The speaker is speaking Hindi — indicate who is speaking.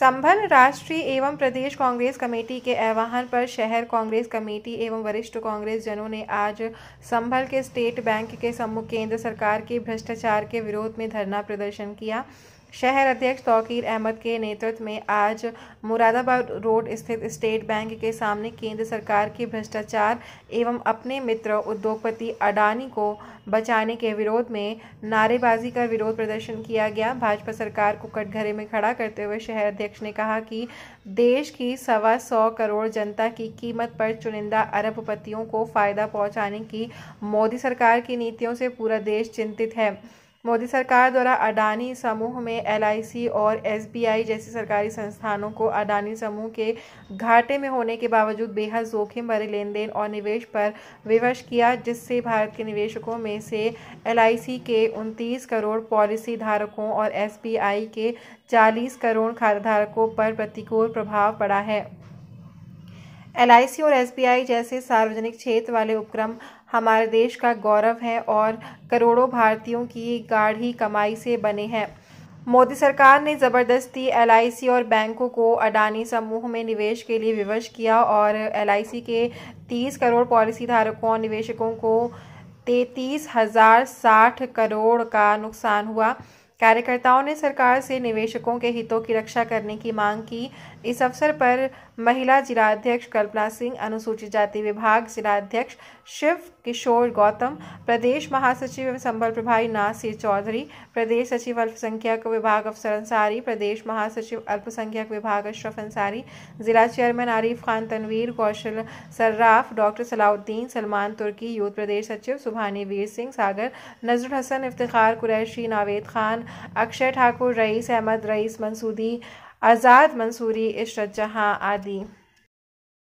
Speaker 1: संभल राष्ट्रीय एवं प्रदेश कांग्रेस कमेटी के आह्वान पर शहर कांग्रेस कमेटी एवं वरिष्ठ कांग्रेस जनों ने आज संभल के स्टेट बैंक के सम्मुख केंद्र सरकार के भ्रष्टाचार के विरोध में धरना प्रदर्शन किया शहर अध्यक्ष तौकीर अहमद के नेतृत्व में आज मुरादाबाद रोड स्थित स्टेट बैंक के सामने केंद्र सरकार के भ्रष्टाचार एवं अपने मित्र उद्योगपति अडानी को बचाने के विरोध में नारेबाजी का विरोध प्रदर्शन किया गया भाजपा सरकार को कटघरे में खड़ा करते हुए शहर अध्यक्ष ने कहा कि देश की सवा सौ करोड़ जनता की कीमत पर चुनिंदा अरबपतियों को फ़ायदा पहुंचाने की मोदी सरकार की नीतियों से पूरा देश चिंतित है मोदी सरकार द्वारा अडानी समूह में एलआईसी और एसबीआई जैसी सरकारी संस्थानों को अडानी समूह के घाटे में होने के बावजूद बेहद जोखिम भरे लेन देन और निवेश पर विवश किया जिससे भारत के निवेशकों में से एलआईसी के 29 करोड़ पॉलिसी धारकों और एसबीआई के 40 करोड़ खाताधारकों पर प्रतिकूल प्रभाव पड़ा है एल और एस जैसे सार्वजनिक क्षेत्र वाले उपक्रम हमारे देश का गौरव है और करोड़ों भारतीयों की गाढ़ी कमाई से बने हैं मोदी सरकार ने ज़बरदस्ती एल और बैंकों को अडानी समूह में निवेश के लिए विवश किया और एल के 30 करोड़ पॉलिसी धारकों और निवेशकों को तैतीस हज़ार साठ करोड़ का नुकसान हुआ कार्यकर्ताओं ने सरकार से निवेशकों के हितों की रक्षा करने की मांग की इस अवसर पर महिला जिलाध्यक्ष कल्पना सिंह अनुसूचित जाति विभाग जिलाध्यक्ष शिव किशोर गौतम प्रदेश महासचिव एवं संबल प्रभारी नासिर चौधरी प्रदेश सचिव अल्पसंख्यक विभाग अफसर अंसारी प्रदेश महासचिव अल्पसंख्यक विभाग अशरफ अंसारी जिला chairman Arif Khan Tanveer Kaushal Sarraf doctor Salauddin Salman Turki youth प्रदेश सचिव सुबहानी वीर सिंह सागर नजरुल हसन इफ्तार कुरैशी नावेद खान अक्षय ठाकुर रईस अहमद रईस मंसूरी आज़ाद मंसूरी इशरत जहां आदि